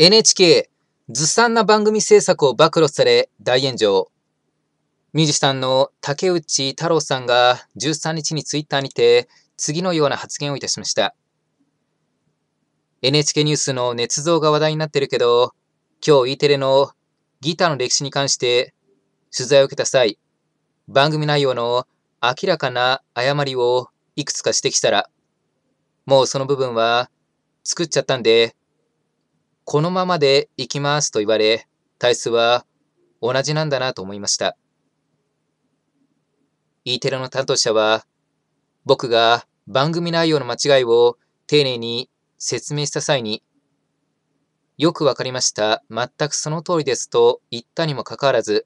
NHK、ずさんな番組制作を暴露され大炎上。ミュージシャンの竹内太郎さんが13日にツイッターにて次のような発言をいたしました。NHK ニュースの捏造が話題になってるけど、今日 E テレのギターの歴史に関して取材を受けた際、番組内容の明らかな誤りをいくつか指摘したら、もうその部分は作っちゃったんでこのままで行きますと言われ、体質は同じなんだなと思いました。E テレの担当者は、僕が番組内容の間違いを丁寧に説明した際に、よくわかりました。全くその通りですと言ったにもかかわらず、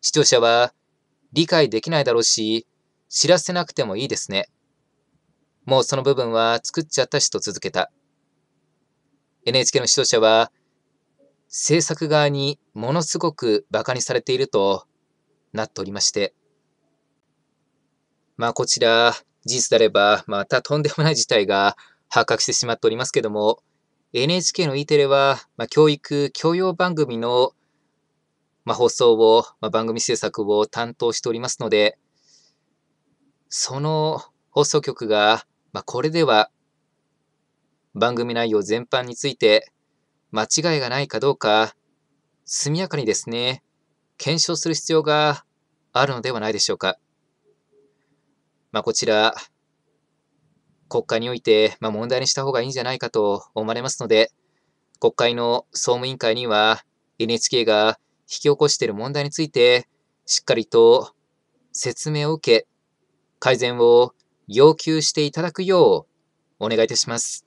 視聴者は理解できないだろうし、知らせなくてもいいですね。もうその部分は作っちゃったしと続けた。NHK の指導者は、制作側にものすごく馬鹿にされているとなっておりまして、まあこちら、事実であれば、またとんでもない事態が発覚してしまっておりますけども、NHK の E テレは、まあ、教育、教養番組の、まあ、放送を、まあ、番組制作を担当しておりますので、その放送局が、まこれでは番組内容全般について、間違いがないかどうか、速やかにですね、検証する必要があるのではないでしょうか。まあ、こちら、国会において、まあ、問題にした方がいいんじゃないかと思われますので、国会の総務委員会には NHK が引き起こしている問題について、しっかりと説明を受け、改善を要求していただくようお願いいたします。